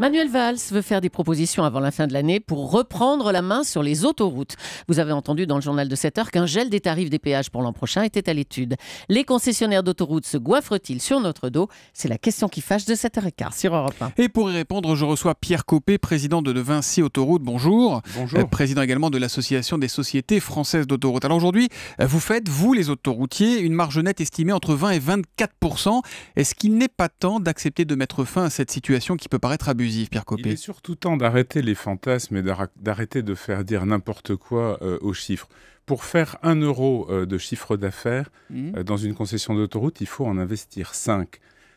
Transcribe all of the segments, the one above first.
Manuel Valls veut faire des propositions avant la fin de l'année pour reprendre la main sur les autoroutes. Vous avez entendu dans le journal de 7 heures qu'un gel des tarifs des péages pour l'an prochain était à l'étude. Les concessionnaires d'autoroutes se goiffrent-ils sur notre dos C'est la question qui fâche de 7h15 sur Europe 1. Et pour y répondre, je reçois Pierre Copé, président de De Vinci autoroutes Bonjour. Bonjour. Euh, président également de l'Association des sociétés françaises d'autoroutes. Alors aujourd'hui, euh, vous faites, vous les autoroutiers, une marge nette estimée entre 20 et 24 Est-ce qu'il n'est pas temps d'accepter de mettre fin à cette situation qui peut paraître abusive Pierre Copé. Il est surtout temps d'arrêter les fantasmes et d'arrêter de faire dire n'importe quoi euh, aux chiffres. Pour faire un euro euh, de chiffre d'affaires mmh. euh, dans une concession d'autoroute, il faut en investir 5.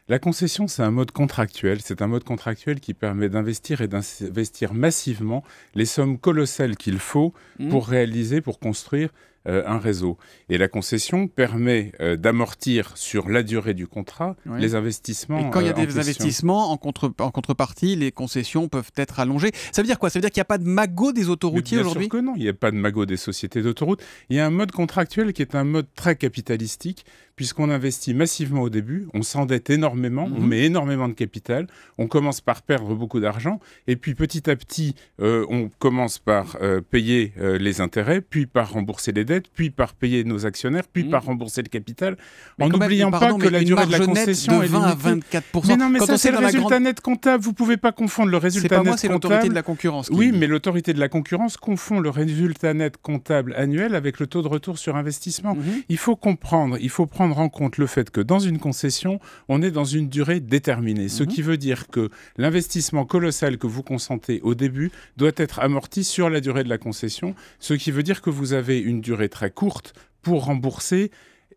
La concession, c'est un mode contractuel. C'est un mode contractuel qui permet d'investir et d'investir massivement les sommes colossales qu'il faut mmh. pour réaliser, pour construire euh, un réseau. Et la concession permet euh, d'amortir sur la durée du contrat les investissements. Et quand il y a euh, des investissements, en, contre, en, contrepartie, les concessions peuvent être allongées. Ça veut dire quoi Ça veut dire qu'il n'y a pas de magot des autoroutiers aujourd'hui Bien sûr que non, il n'y a pas de magot des sociétés d'autoroutes. Il y a un mode contractuel qui est un mode très capitalistique, puisqu'on investit massivement au début, on s'endette énormément, on mhm. met énormément de capital, on commence par perdre beaucoup d'argent, et puis petit à petit, on commence par payer les intérêts, puis par rembourser les dettes puis par payer nos actionnaires, puis mmh. par rembourser le capital, en n'oubliant pas que la durée de la concession 20 est 24%. Mais non, mais ça c'est le résultat net comptable, vous pouvez pas confondre le résultat net moi, comptable... l'autorité de la concurrence. Oui, mais l'autorité de la concurrence confond le résultat net comptable annuel avec le taux de retour sur investissement. Mmh. Il faut comprendre, il faut prendre en compte le fait que dans une concession, on est dans une durée déterminée, ce mmh. qui veut dire que l'investissement colossal que vous consentez au début doit être amorti sur la durée de la concession, ce qui veut dire que vous avez une durée très courte pour rembourser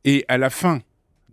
et à la fin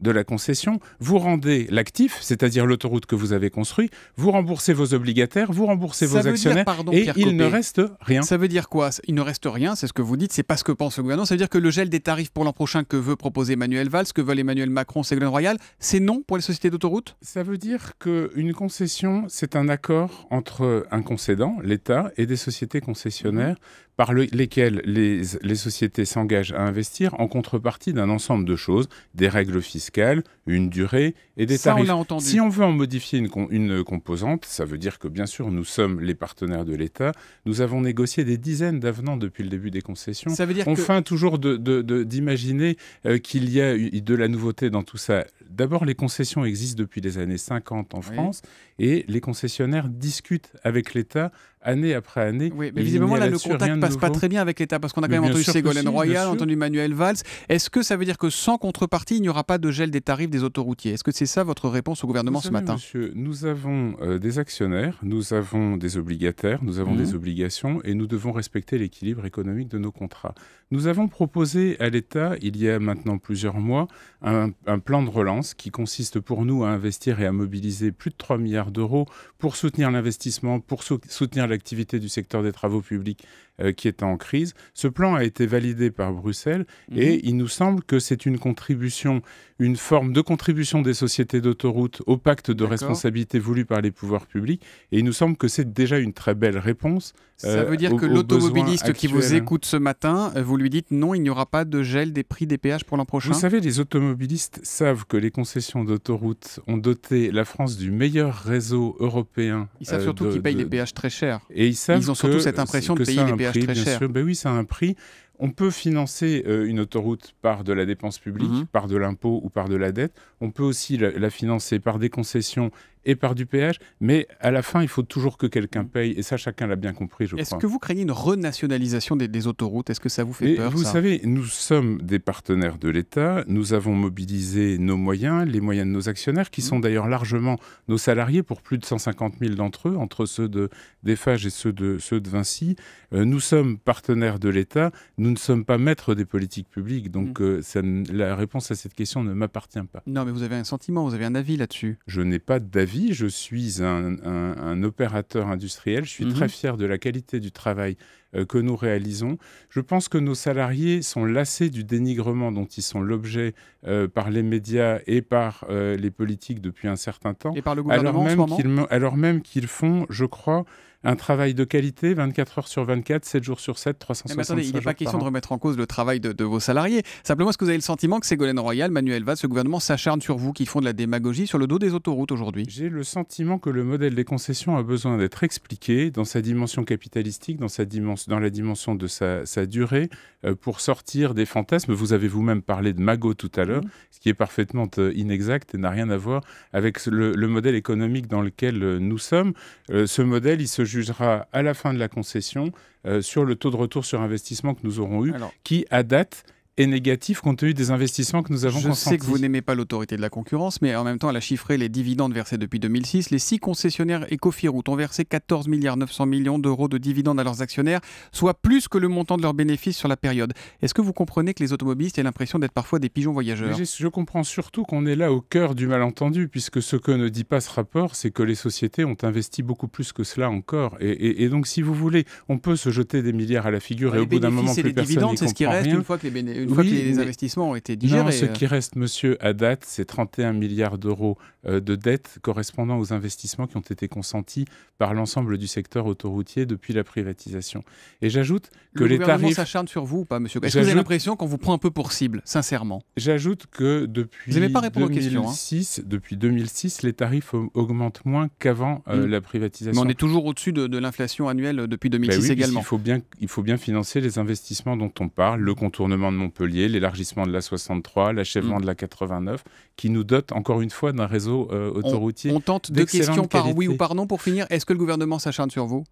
de la concession, vous rendez l'actif, c'est-à-dire l'autoroute que vous avez construit, vous remboursez vos obligataires, vous remboursez vos actionnaires et il ne reste rien. Ça veut dire quoi Il ne reste rien, c'est ce que vous dites, c'est pas ce que pense le gouvernement, ça veut dire que le gel des tarifs pour l'an prochain que veut proposer Emmanuel Valls, que veulent Emmanuel Macron, Ségolène Royal, c'est non pour les sociétés d'autoroute Ça veut dire qu'une concession, c'est un accord entre un concédant, l'État, et des sociétés concessionnaires par lesquels les, les sociétés s'engagent à investir en contrepartie d'un ensemble de choses, des règles fiscales, une durée et des tarifs. Si on veut en modifier une, une composante, ça veut dire que bien sûr nous sommes les partenaires de l'État, nous avons négocié des dizaines d'avenants depuis le début des concessions. Ça veut dire on que... toujours d'imaginer euh, qu'il y a de la nouveauté dans tout ça. D'abord, les concessions existent depuis les années 50 en France et les concessionnaires discutent avec l'État année après année. Oui, mais visiblement, là, le contact passe pas très bien avec l'État parce qu'on a quand même entendu Ségolène Royal, entendu Manuel Valls. Est-ce que ça veut dire que sans contrepartie, il n'y aura pas de gel des tarifs des autoroutiers Est-ce que c'est ça votre réponse au gouvernement ce matin Monsieur, nous avons euh, des actionnaires, nous avons des obligataires, nous avons des mmh. obligations et nous devons respecter l'équilibre économique de nos contrats. Nous avons proposé à l'État, il y a maintenant plusieurs mois, un, un plan de relance qui consiste pour nous à investir et à mobiliser plus de 3 milliards d'euros pour soutenir l'investissement, pour soutenir l'activité du secteur des travaux publics euh, qui est en crise. Ce plan a été validé par Bruxelles mhm. et il nous semble que c'est une contribution, une forme de contribution des sociétés d'autoroute au pacte de responsabilité voulu par les pouvoirs publics. Et il nous semble que c'est déjà une très belle réponse. Ça veut euh, dire que l'automobiliste qui vous écoute ce matin, euh, vous lui dites non, il n'y aura pas de gel des prix des péages pour l'an prochain. Vous savez, les automobilistes savent que les concessions d'autoroutes ont doté la France du meilleur réseau européen. Ils savent surtout qu'ils payent des les péages très chers. Et ils savent ont surtout cette impression de payer les péages bien ben oui, ça a un prix. On peut financer euh, une autoroute par de la dépense publique, mhm. par de l'impôt ou par de la dette. On peut aussi la financer par des concessions et par du péage. Mais à la fin, il faut toujours que quelqu'un mm. paye. Et ça, chacun l'a bien compris, je Est crois. Est-ce que vous craignez une renationalisation des, autoroutes Est-ce que ça vous fait peur Vous savez, nous sommes des partenaires de l'État. Nous avons mobilisé nos moyens, les moyens de nos actionnaires, qui sont mm. d'ailleurs largement nos salariés, pour plus de 150 000 d'entre eux, entre ceux de d'Eiffage et ceux de, ceux de Vinci. Euh, nous sommes partenaires de l'État. Nous ne sommes pas maîtres des politiques publiques. Donc, mm. euh, la réponse à cette question ne m'appartient pas. Non, mais vous avez un sentiment, vous avez un avis là-dessus. Je n'ai pas d'avis je suis un, opérateur industriel, je suis mhm. très fier de la qualité du travail euh, que nous réalisons. Je pense que nos salariés sont lassés du dénigrement dont ils sont l'objet euh, par les médias et par euh, les politiques depuis un certain temps. Et par le alors même Alors même qu'ils font, je crois, un travail de qualité 24 heures sur 24, 7 jours sur 7, 365 Mais attendez, il n'est pas question de remettre en cause le travail de, vos salariés. Simplement, est-ce que vous avez le sentiment que Ségolène Royal, Manuel Valls, ce gouvernement s'acharne sur vous, qui font de la démagogie sur le dos des autoroutes aujourd'hui J'ai le sentiment que le modèle des concessions a besoin d'être expliqué dans sa dimension capitalistique, dans, sa dimension, dans la dimension de sa, durée, euh, pour sortir des fantasmes. Vous avez vous-même parlé de Magot tout à l'heure, mhm. ce qui est parfaitement euh, inexact et n'a rien à voir avec le, modèle économique dans lequel euh, nous sommes. ce modèle, il se jugera à la fin de la concession euh, sur le taux de retour sur investissement que nous aurons eu, qui, à date, est négatif compte tenu des investissements que nous avons consentis. Je sais que vous n'aimez pas l'autorité de la concurrence, mais en même temps, elle a chiffré les dividendes versés depuis 2006. Les six concessionnaires Ecofiroute ont versé 14 milliards 900 millions d'euros de dividendes à leurs actionnaires, soit plus que le montant de leurs bénéfices sur la période. Est-ce que vous comprenez que les automobilistes aient l'impression d'être parfois des pigeons voyageurs Je comprends surtout qu'on est là au cœur du malentendu, puisque ce que ne dit pas ce rapport, c'est que les sociétés ont investi beaucoup plus que cela encore. Et, donc, si vous voulez, on peut se jeter des milliards à la figure et, au bout d'un moment, plus les dividendes, c'est ce qui reste une fois que les bénéfices une fois que les investissements ont été digérés. Non, ce euh. qui reste, monsieur, à date, c'est 31 milliards d'euros euh, de dettes correspondant aux investissements qui ont été consentis par l'ensemble du secteur autoroutier depuis la privatisation. Et j'ajoute que les tarifs s'acharne sur vous ou pas, monsieur Est-ce que vous avez l'impression qu'on vous prend un peu pour cible, sincèrement J'ajoute que depuis 2006, hein. depuis 2006, les tarifs augmentent moins qu'avant euh, mm. la privatisation. Mais on est toujours au-dessus de, l'inflation annuelle depuis 2006 bah également. Il faut bien, il faut bien financer les investissements dont on parle, le contournement de mon Montpellier, l'élargissement de la 63, l'achèvement mm. de la 89, qui nous dotent encore une fois d'un réseau euh, autoroutier. On, tente deux questions par oui ou par non pour finir. Est-ce que le gouvernement s'acharne sur vous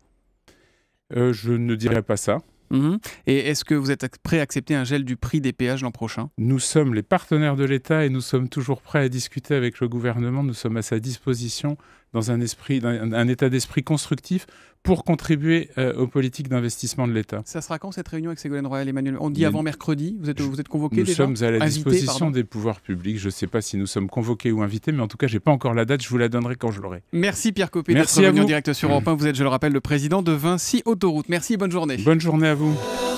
euh, Je ne dirais pas ça. Mhm. Et est-ce que vous êtes prêt à accepter un gel du prix des péages l'an prochain Nous sommes les partenaires de l'État et nous sommes toujours prêts à discuter avec le gouvernement. Nous sommes à sa disposition dans un, esprit, état d'esprit constructif pour contribuer euh, aux politiques d'investissement de l'État. Ça sera quand cette réunion avec Ségolène Royal, Emmanuel On dit avant mercredi, vous êtes, vous êtes convoqué Nous sommes à la disposition des pouvoirs publics. Je ne sais pas si nous sommes convoqués ou invités, mais en tout cas, je n'ai pas encore la date. Je vous la donnerai quand je l'aurai. Merci Pierre Copé d'être venu en direct sur Europe 1. Vous êtes, je le rappelle, le président de Vinci Autoroute. Merci, bonne journée. Bonne journée à Marvel.